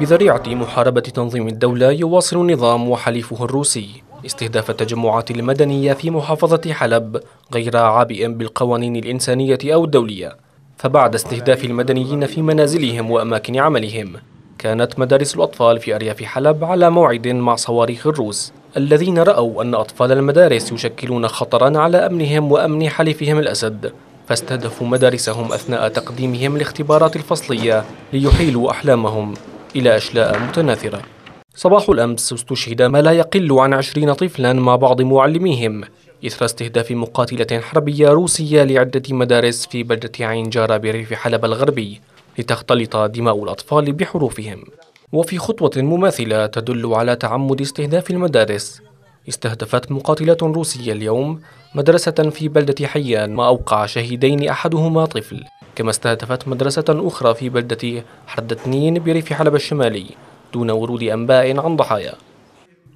بذريعة محاربة تنظيم الدولة يواصل النظام وحليفه الروسي استهداف التجمعات المدنية في محافظة حلب غير عابئ بالقوانين الإنسانية أو الدولية فبعد استهداف المدنيين في منازلهم وأماكن عملهم كانت مدارس الأطفال في أرياف حلب على موعد مع صواريخ الروس الذين رأوا أن أطفال المدارس يشكلون خطرا على أمنهم وأمن حليفهم الأسد فاستهدفوا مدارسهم أثناء تقديمهم الاختبارات الفصلية ليحيلوا أحلامهم إلى أشلاء متناثرة صباح الأمس استشهد ما لا يقل عن عشرين طفلا مع بعض معلميهم إثر استهداف مقاتلة حربية روسية لعدة مدارس في بلدة عين جارة بريف حلب الغربي لتختلط دماء الأطفال بحروفهم وفي خطوة مماثلة تدل على تعمد استهداف المدارس استهدفت مقاتلة روسية اليوم مدرسة في بلدة حيان ما أوقع شهيدين أحدهما طفل كما استهدفت مدرسة أخرى في بلدة اثنين بريف حلب الشمالي دون ورود أنباء عن ضحايا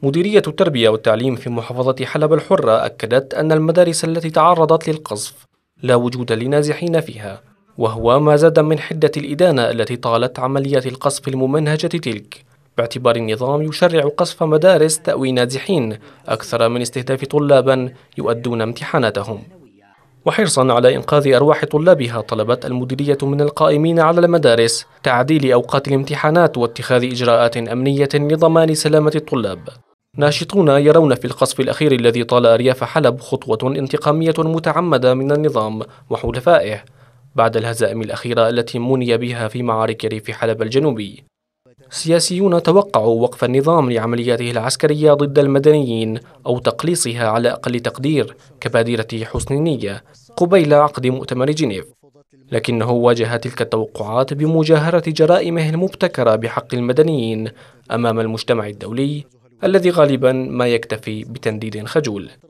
مديرية التربية والتعليم في محافظة حلب الحرة أكدت أن المدارس التي تعرضت للقصف لا وجود لنازحين فيها وهو ما زاد من حدة الإدانة التي طالت عمليات القصف الممنهجة تلك باعتبار النظام يشرع قصف مدارس تأوي نازحين أكثر من استهداف طلابا يؤدون امتحاناتهم وحرصا على إنقاذ أرواح طلابها طلبت المديرية من القائمين على المدارس تعديل أوقات الامتحانات واتخاذ إجراءات أمنية لضمان سلامة الطلاب ناشطون يرون في القصف الأخير الذي طال أرياف حلب خطوة انتقامية متعمدة من النظام وحلفائه بعد الهزائم الأخيرة التي مني بها في معارك ريف حلب الجنوبي سياسيون توقعوا وقف النظام لعملياته العسكرية ضد المدنيين أو تقليصها على أقل تقدير كبادرة حسن نية قبيل عقد مؤتمر جنيف لكنه واجه تلك التوقعات بمجاهرة جرائمه المبتكرة بحق المدنيين أمام المجتمع الدولي الذي غالبا ما يكتفي بتنديد خجول